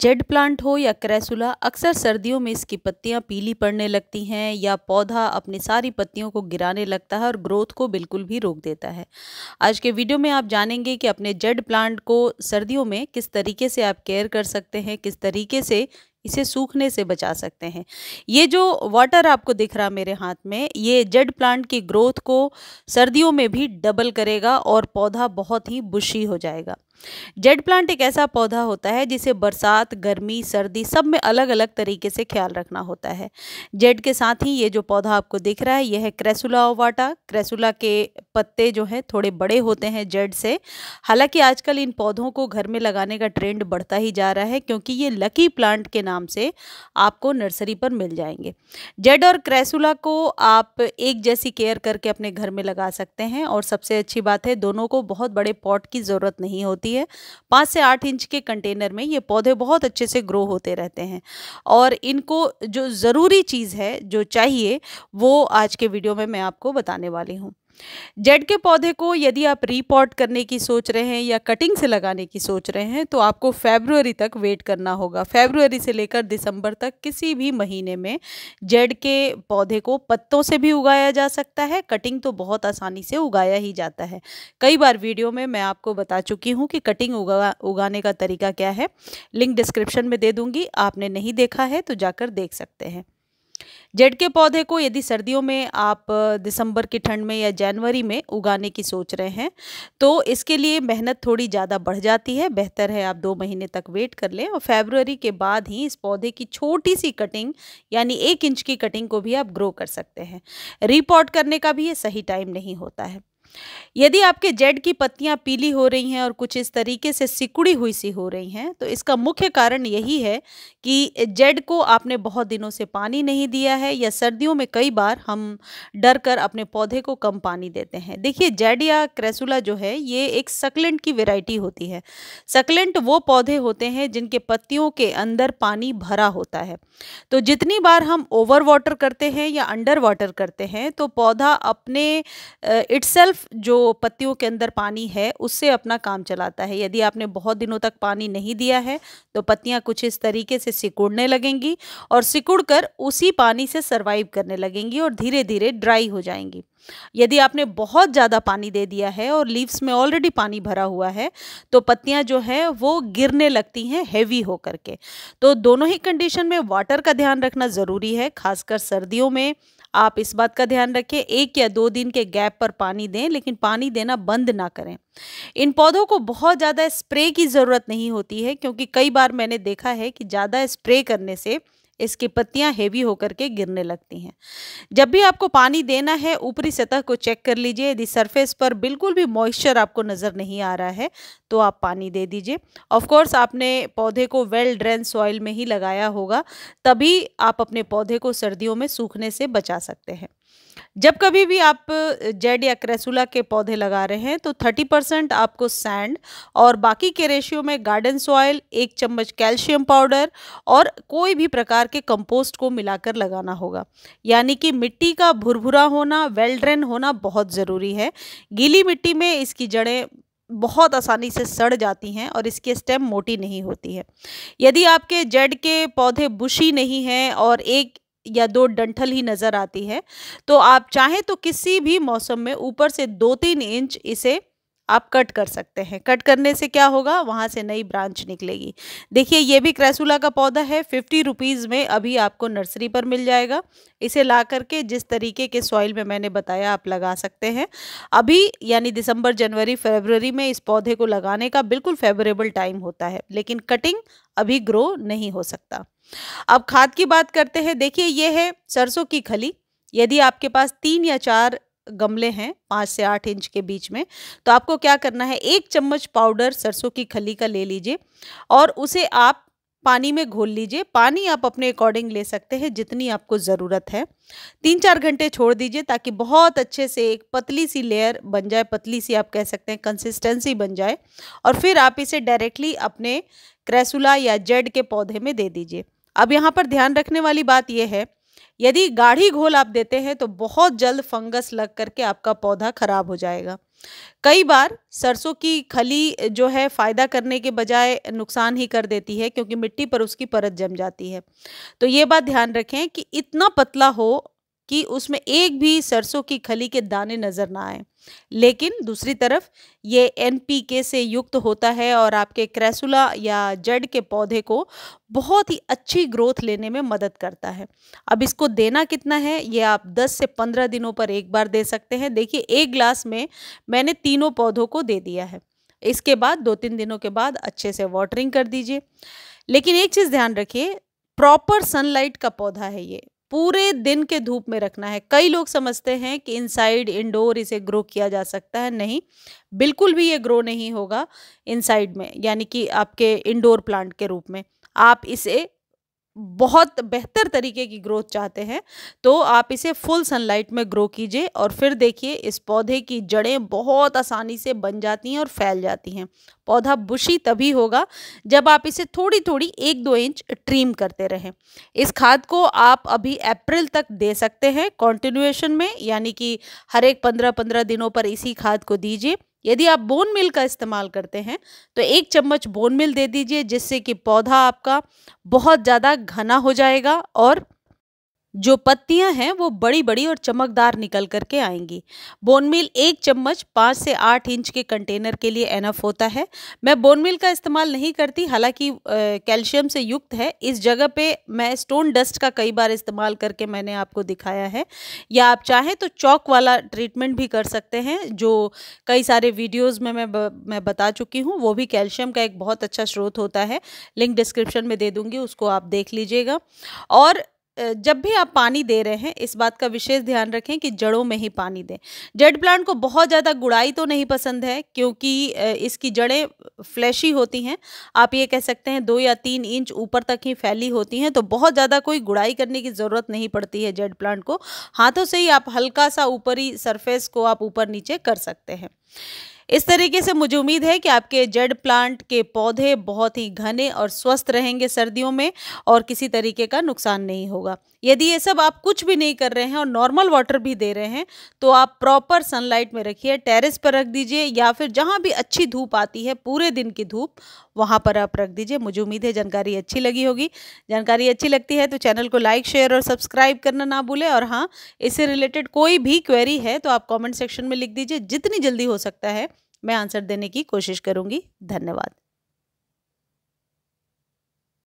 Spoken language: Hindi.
जेड प्लांट हो या क्रैसुला अक्सर सर्दियों में इसकी पत्तियां पीली पड़ने लगती हैं या पौधा अपनी सारी पत्तियों को गिराने लगता है और ग्रोथ को बिल्कुल भी रोक देता है आज के वीडियो में आप जानेंगे कि अपने जेड प्लांट को सर्दियों में किस तरीके से आप केयर कर सकते हैं किस तरीके से इसे सूखने से बचा सकते हैं ये जो वाटर आपको दिख रहा मेरे हाथ में ये जेड प्लांट की ग्रोथ को सर्दियों में भी डबल करेगा और पौधा बहुत ही बुशी हो जाएगा जेड प्लांट एक ऐसा पौधा होता है जिसे बरसात गर्मी सर्दी सब में अलग अलग तरीके से ख्याल रखना होता है जेड के साथ ही ये जो पौधा आपको दिख रहा है यह है क्रेसुला ओवाटा क्रेसुला के पत्ते जो है थोड़े बड़े होते हैं जेड से हालांकि आजकल इन पौधों को घर में लगाने का ट्रेंड बढ़ता ही जा रहा है क्योंकि ये लकी प्लांट के नाम से आपको नर्सरी पर मिल जाएंगे जेड और क्रेसुला को आप एक जैसी केयर करके अपने घर में लगा सकते हैं और सबसे अच्छी बात है दोनों को बहुत बड़े पॉट की ज़रूरत नहीं होती है पाँच से आठ इंच के कंटेनर में ये पौधे बहुत अच्छे से ग्रो होते रहते हैं और इनको जो ज़रूरी चीज़ है जो चाहिए वो आज के वीडियो में मैं आपको बताने वाली हूँ जेड के पौधे को यदि आप रीपॉट करने की सोच रहे हैं या कटिंग से लगाने की सोच रहे हैं तो आपको फेबररी तक वेट करना होगा फेबररी से लेकर दिसंबर तक किसी भी महीने में जेड के पौधे को पत्तों से भी उगाया जा सकता है कटिंग तो बहुत आसानी से उगाया ही जाता है कई बार वीडियो में मैं आपको बता चुकी हूँ कि कटिंग उगा उगाने का तरीका क्या है लिंक डिस्क्रिप्शन में दे दूँगी आपने नहीं देखा है तो जाकर देख सकते हैं जेड के पौधे को यदि सर्दियों में आप दिसंबर की ठंड में या जनवरी में उगाने की सोच रहे हैं तो इसके लिए मेहनत थोड़ी ज़्यादा बढ़ जाती है बेहतर है आप दो महीने तक वेट कर लें और फेबररी के बाद ही इस पौधे की छोटी सी कटिंग यानी एक इंच की कटिंग को भी आप ग्रो कर सकते हैं रीपॉट करने का भी ये सही टाइम नहीं होता है यदि आपके जेड की पत्तियां पीली हो रही हैं और कुछ इस तरीके से सिकुड़ी हुई सी हो रही हैं तो इसका मुख्य कारण यही है कि जेड को आपने बहुत दिनों से पानी नहीं दिया है या सर्दियों में कई बार हम डर कर अपने पौधे को कम पानी देते हैं देखिए जेड या क्रेसुला जो है ये एक सकलेंट की वेराइटी होती है सकलेंट वो पौधे होते हैं जिनके पत्तियों के अंदर पानी भरा होता है तो जितनी बार हम ओवर वाटर करते हैं या अंडर वाटर करते हैं तो पौधा अपने इट्सल्फ जो पत्तियों के अंदर पानी है उससे अपना काम चलाता है यदि आपने बहुत दिनों तक पानी नहीं दिया है तो पत्तियाँ कुछ इस तरीके से सिकुड़ने लगेंगी और सिकुड़ कर उसी पानी से सर्वाइव करने लगेंगी और धीरे धीरे ड्राई हो जाएंगी यदि आपने बहुत ज़्यादा पानी दे दिया है और लीव्स में ऑलरेडी पानी भरा हुआ है तो पत्तियां जो है वो गिरने लगती हैं हैवी हो करके तो दोनों ही कंडीशन में वाटर का ध्यान रखना ज़रूरी है खासकर सर्दियों में आप इस बात का ध्यान रखें एक या दो दिन के गैप पर पानी दें लेकिन पानी देना बंद ना करें इन पौधों को बहुत ज़्यादा स्प्रे की ज़रूरत नहीं होती है क्योंकि कई बार मैंने देखा है कि ज़्यादा स्प्रे करने से इसकी पत्तियां हेवी होकर के गिरने लगती हैं जब भी आपको पानी देना है ऊपरी सतह को चेक कर लीजिए यदि सरफेस पर बिल्कुल भी मॉइस्चर आपको नज़र नहीं आ रहा है तो आप पानी दे दीजिए ऑफकोर्स आपने पौधे को वेल ड्रेन सॉइल में ही लगाया होगा तभी आप अपने पौधे को सर्दियों में सूखने से बचा सकते हैं जब कभी भी आप जेड या क्रेसुला के पौधे लगा रहे हैं तो 30 परसेंट आपको सैंड और बाकी के रेशियो में गार्डन सॉयल एक चम्मच कैल्शियम पाउडर और कोई भी प्रकार के कंपोस्ट को मिलाकर लगाना होगा यानी कि मिट्टी का भुरभुरा होना वेल ड्रेन होना बहुत ज़रूरी है गीली मिट्टी में इसकी जड़ें बहुत आसानी से सड़ जाती हैं और इसकी स्टेम मोटी नहीं होती है यदि आपके जेड के पौधे बुशी नहीं हैं और एक या दो डंठल ही नज़र आती है तो आप चाहें तो किसी भी मौसम में ऊपर से दो तीन इंच इसे आप कट कर सकते हैं कट करने से क्या होगा वहाँ से नई ब्रांच निकलेगी देखिए ये भी क्रैसुला का पौधा है फिफ्टी रुपीज़ में अभी आपको नर्सरी पर मिल जाएगा इसे ला करके जिस तरीके के सॉइल में मैंने बताया आप लगा सकते हैं अभी यानी दिसंबर जनवरी फरवरी में इस पौधे को लगाने का बिल्कुल फेवरेबल टाइम होता है लेकिन कटिंग अभी ग्रो नहीं हो सकता अब खाद की बात करते हैं देखिए ये है सरसों की खली यदि आपके पास तीन या चार गमले हैं पाँच से आठ इंच के बीच में तो आपको क्या करना है एक चम्मच पाउडर सरसों की खली का ले लीजिए और उसे आप पानी में घोल लीजिए पानी आप अपने अकॉर्डिंग ले सकते हैं जितनी आपको ज़रूरत है तीन चार घंटे छोड़ दीजिए ताकि बहुत अच्छे से एक पतली सी लेयर बन जाए पतली सी आप कह सकते हैं कंसिस्टेंसी बन जाए और फिर आप इसे डायरेक्टली अपने क्रेसुला या जेड के पौधे में दे दीजिए अब यहाँ पर ध्यान रखने वाली बात यह है यदि गाढ़ी घोल आप देते हैं तो बहुत जल्द फंगस लग करके आपका पौधा खराब हो जाएगा कई बार सरसों की खली जो है फ़ायदा करने के बजाय नुकसान ही कर देती है क्योंकि मिट्टी पर उसकी परत जम जाती है तो ये बात ध्यान रखें कि इतना पतला हो कि उसमें एक भी सरसों की खली के दाने नज़र ना आए लेकिन दूसरी तरफ ये एन से युक्त होता है और आपके क्रेसुला या जड़ के पौधे को बहुत ही अच्छी ग्रोथ लेने में मदद करता है अब इसको देना कितना है ये आप 10 से 15 दिनों पर एक बार दे सकते हैं देखिए एक ग्लास में मैंने तीनों पौधों को दे दिया है इसके बाद दो तीन दिनों के बाद अच्छे से वाटरिंग कर दीजिए लेकिन एक चीज़ ध्यान रखिए प्रॉपर सनलाइट का पौधा है ये पूरे दिन के धूप में रखना है कई लोग समझते हैं कि इनसाइड इंडोर इसे ग्रो किया जा सकता है नहीं बिल्कुल भी ये ग्रो नहीं होगा इनसाइड में यानी कि आपके इंडोर प्लांट के रूप में आप इसे बहुत बेहतर तरीके की ग्रोथ चाहते हैं तो आप इसे फुल सनलाइट में ग्रो कीजिए और फिर देखिए इस पौधे की जड़ें बहुत आसानी से बन जाती हैं और फैल जाती हैं पौधा बुशी तभी होगा जब आप इसे थोड़ी थोड़ी एक दो इंच ट्रीम करते रहें इस खाद को आप अभी अप्रैल तक दे सकते हैं कॉन्टिन्यूएशन में यानी कि हर एक पंद्रह पंद्रह दिनों पर इसी खाद को दीजिए यदि आप बोन मिल का इस्तेमाल करते हैं तो एक चम्मच बोन मिल दे दीजिए जिससे कि पौधा आपका बहुत ज़्यादा घना हो जाएगा और जो पत्तियां हैं वो बड़ी बड़ी और चमकदार निकल करके आएंगी बोनमिल एक चम्मच पाँच से आठ इंच के कंटेनर के लिए एनफ होता है मैं बोनमिल का इस्तेमाल नहीं करती हालांकि कैल्शियम से युक्त है इस जगह पे मैं स्टोन डस्ट का कई बार इस्तेमाल करके मैंने आपको दिखाया है या आप चाहें तो चौक वाला ट्रीटमेंट भी कर सकते हैं जो कई सारे वीडियोज़ में मैं ब, मैं बता चुकी हूँ वो भी कैल्शियम का एक बहुत अच्छा स्रोत होता है लिंक डिस्क्रिप्शन में दे दूँगी उसको आप देख लीजिएगा और जब भी आप पानी दे रहे हैं इस बात का विशेष ध्यान रखें कि जड़ों में ही पानी दें जेड प्लांट को बहुत ज़्यादा गुड़ाई तो नहीं पसंद है क्योंकि इसकी जड़ें फ्लैशी होती हैं आप ये कह सकते हैं दो या तीन इंच ऊपर तक ही फैली होती हैं तो बहुत ज़्यादा कोई गुड़ाई करने की ज़रूरत नहीं पड़ती है जेड प्लांट को हाथों से ही आप हल्का सा ऊपरी सरफेस को आप ऊपर नीचे कर सकते हैं इस तरीके से मुझे उम्मीद है कि आपके जेड प्लांट के पौधे बहुत ही घने और स्वस्थ रहेंगे सर्दियों में और किसी तरीके का नुकसान नहीं होगा यदि ये सब आप कुछ भी नहीं कर रहे हैं और नॉर्मल वाटर भी दे रहे हैं तो आप प्रॉपर सनलाइट में रखिए टेरेस पर रख दीजिए या फिर जहाँ भी अच्छी धूप आती है पूरे दिन की धूप वहाँ पर आप रख दीजिए मुझे उम्मीद है जानकारी अच्छी लगी होगी जानकारी अच्छी लगती है तो चैनल को लाइक शेयर और सब्सक्राइब करना ना भूलें और हाँ इससे रिलेटेड कोई भी क्वेरी है तो आप कॉमेंट सेक्शन में लिख दीजिए जितनी जल्दी हो सकता है मैं आंसर देने की कोशिश करूँगी धन्यवाद